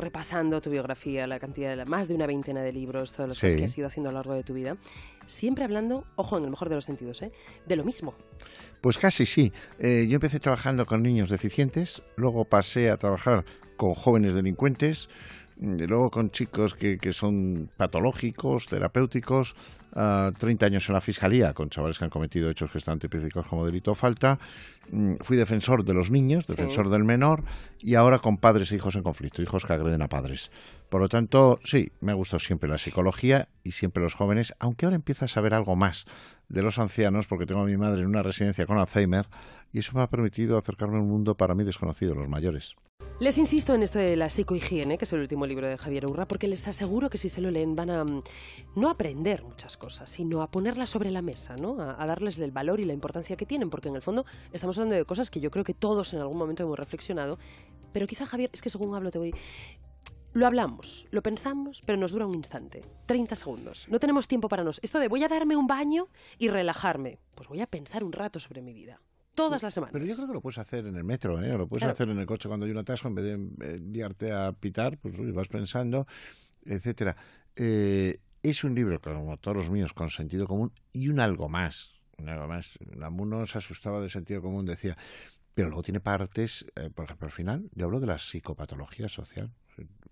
repasando tu biografía, la cantidad de la, más de una veintena de libros, todas las cosas que has ido haciendo a lo largo de tu vida, siempre hablando, ojo, en el mejor de los sentidos, ¿eh? de lo mismo. Pues casi sí. Eh, yo empecé trabajando con niños deficientes, luego pasé a trabajar con jóvenes delincuentes, luego con chicos que, son patológicos, terapéuticos, uh, ah, 30 años en la fiscalía con chavales que han cometido hechos que están tipificados como delito o falta. Mm, fui defensor de los niños, defensor del menor y ahora con padres e hijos en conflicto, hijos que agreden a padres. Por lo tanto, sí, me ha gustado siempre la psicología y siempre los jóvenes, aunque ahora empiezo a saber algo más de los ancianos, porque tengo a mi madre en una residencia con Alzheimer, y eso me ha permitido acercarme a un mundo para mí desconocido, los mayores. Les insisto en esto de la psicohigiene, que es el último libro de Javier Urra, porque les aseguro que si se lo leen van a mm, no aprender muchas cosas, sino a ponerlas sobre la mesa, ¿no? A, darles el valor y la importancia que tienen, porque en el fondo estamos hablando de cosas que yo creo que todos en algún momento hemos reflexionado, pero quizá Javier, es que según hablo te voy... Lo hablamos, lo pensamos, pero nos dura un instante, 30 segundos. No tenemos tiempo para nos. Esto de voy a darme un baño y relajarme, pues voy a pensar un rato sobre mi vida todas las semanas. Pero yo creo que lo puedes hacer en el metro, ¿eh? lo puedes hacer en el coche cuando hay un atasco, en vez de eh, liarte a pitar, pues vas pensando, etcétera. Eh, es un libro, como todos los míos, con sentido común y un algo más. Un algo más. Namuno se asustaba de sentido común, decía, pero luego tiene partes, por ejemplo, al final, yo hablo de la psicopatología social.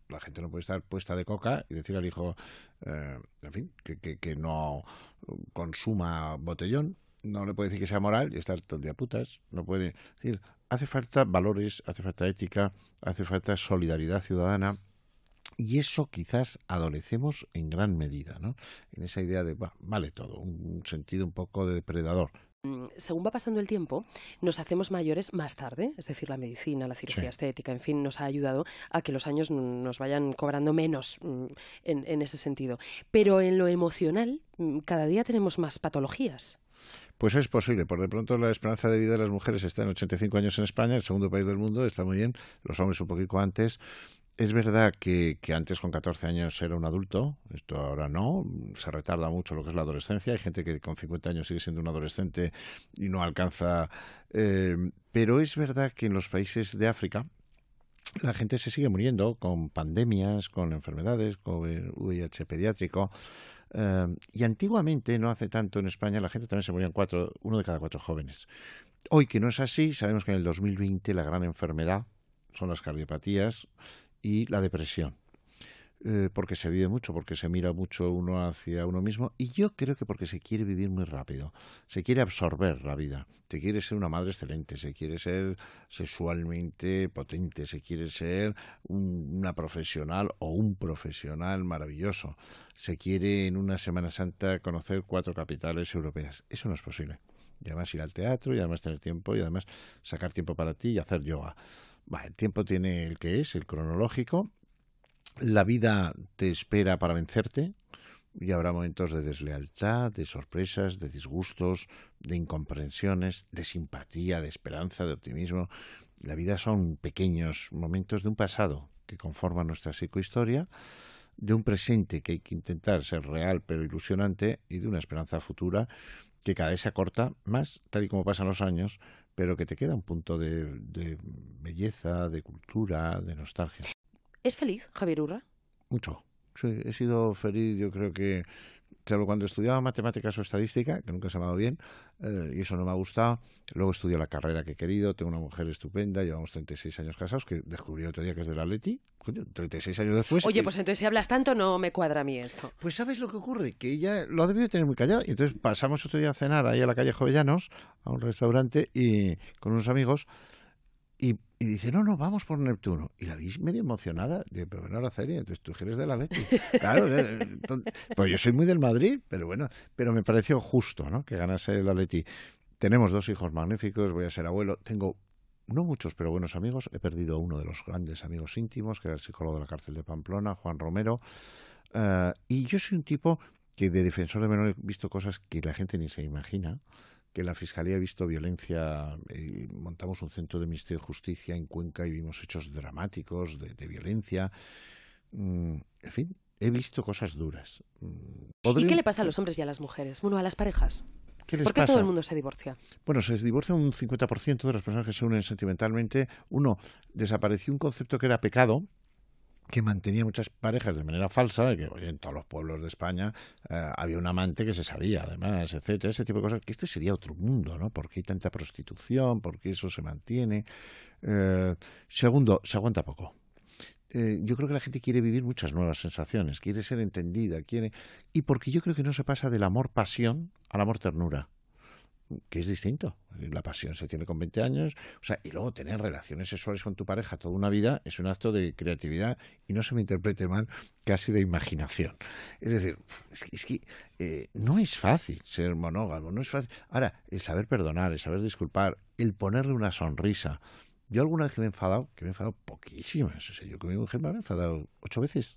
La gente no puede estar puesta de coca y decir al hijo, en fin, que no consuma botellón, no le puede decir que sea moral y estar todo el día putas. No puede decir, hace falta valores, hace falta ética, hace falta solidaridad ciudadana. Y eso quizás adolecemos en gran medida, ¿no? En esa idea de, vale todo, un sentido un poco depredador mm, según va pasando el tiempo, nos hacemos mayores más tarde, es decir, la medicina, la cirugía estética, en fin, nos ha ayudado a que los años nos vayan cobrando menos mm, en ese sentido. Pero en lo emocional, mm, cada día tenemos más patologías. Pues es posible, por de pronto la esperanza de vida de las mujeres está en 85 años en España, el segundo país del mundo, está muy bien, los hombres un poquito antes. Es verdad que, que, antes con 14 años era un adulto, esto ahora no, se retarda mucho lo que es la adolescencia, hay gente que con 50 años sigue siendo un adolescente y no alcanza, eh, pero es verdad que en los países de África, la gente se sigue muriendo con pandemias, con enfermedades, con VIH eh, pediátrico, Em, y antiguamente, no hace tanto en España, la gente también se morían uno de cada cuatro jóvenes. Hoy que no es así, sabemos que en el 2020 la gran enfermedad son las cardiopatías y la depresión. Eh, porque se vive mucho, porque se mira mucho uno hacia uno mismo y yo creo que porque se quiere vivir muy rápido, se quiere absorber la vida, se quiere ser una madre excelente, se quiere ser sexualmente potente, se quiere ser una profesional o un profesional maravilloso, se quiere en una Semana Santa conocer cuatro capitales europeas. Eso no es posible. Y además ir al teatro, y además tener tiempo, y además sacar tiempo para ti y hacer yoga. el tiempo tiene el que es, el cronológico, la vida te espera para vencerte y habrá momentos de deslealtad, de sorpresas, de disgustos, de incomprensiones, de simpatía, de esperanza, de optimismo. La vida son pequeños momentos de un pasado que conforman nuestra psicohistoria, de un presente que hay que intentar ser real pero ilusionante y de una esperanza futura que cada vez se acorta más, tal y como pasan los años, pero que te queda un punto de, de belleza, de cultura, de nostalgia. ¿Es feliz Javier Urra? Mucho. Sí, he sido feliz, yo creo que, salvo cuando estudiaba matemáticas o estadística, que nunca se me ha dado bien, eh, y eso no me ha gustado. Luego estudié la carrera que he querido, tengo una mujer estupenda, llevamos 36 años casados, que descubrí el otro día que es del la coño, 36 años después. Oye, pues entonces si hablas tanto no me cuadra a mí esto. Pues ¿sabes lo que ocurre? Que ella lo ha debido tener muy callado, y entonces pasamos otro día a cenar ahí a la calle Jovellanos, a un restaurante, y con unos amigos, y y dice, no, no, vamos por Neptuno. Y la vi medio emocionada. Dice, pero bueno, sería, entonces tú eres de la Leti. Claro, eh, pues yo soy muy del Madrid, pero bueno, pero me pareció justo ¿no? que ganase el Leti. Tenemos dos hijos magníficos, voy a ser abuelo. Tengo no muchos, pero buenos amigos. He perdido a uno de los grandes amigos íntimos, que era el psicólogo de la cárcel de Pamplona, Juan Romero. Eh, y yo soy un tipo que de defensor de menor he visto cosas que la gente ni se imagina que la Fiscalía ha visto violencia. Eh, montamos un centro de Ministerio de Justicia en Cuenca y vimos hechos dramáticos de, violencia. Mm, en fin, he visto cosas duras. Mm, ¿Y qué le pasa a los hombres y a las mujeres? Bueno, a las parejas. ¿Por qué todo el mundo se divorcia? Bueno, se divorcia un 50% de las personas que se unen sentimentalmente. Uno, desapareció un concepto que era pecado, que mantenía muchas parejas de manera falsa, que en todos los pueblos de España eh, había un amante que se sabía, además, etcétera, ese tipo de cosas, que este sería otro mundo, ¿no? ¿Por qué hay tanta prostitución? ¿Por qué eso se mantiene? Eh, segundo, se aguanta poco. Eh, yo creo que la gente quiere vivir muchas nuevas sensaciones, quiere ser entendida, quiere... Y porque yo creo que no se pasa del amor-pasión al amor-ternura que es distinto. La pasión se tiene con 20 años, o sea, y luego tener relaciones sexuales con tu pareja toda una vida es un acto de creatividad y no se me interprete mal, casi de imaginación. Es decir, es que, eh, no es fácil ser monógamo, no es fácil. Ahora, el saber perdonar, el saber disculpar, el ponerle una sonrisa. Yo alguna vez que me he enfadado, que me he enfadado poquísimas, o sea, yo con mi mujer me he enfadado ocho veces.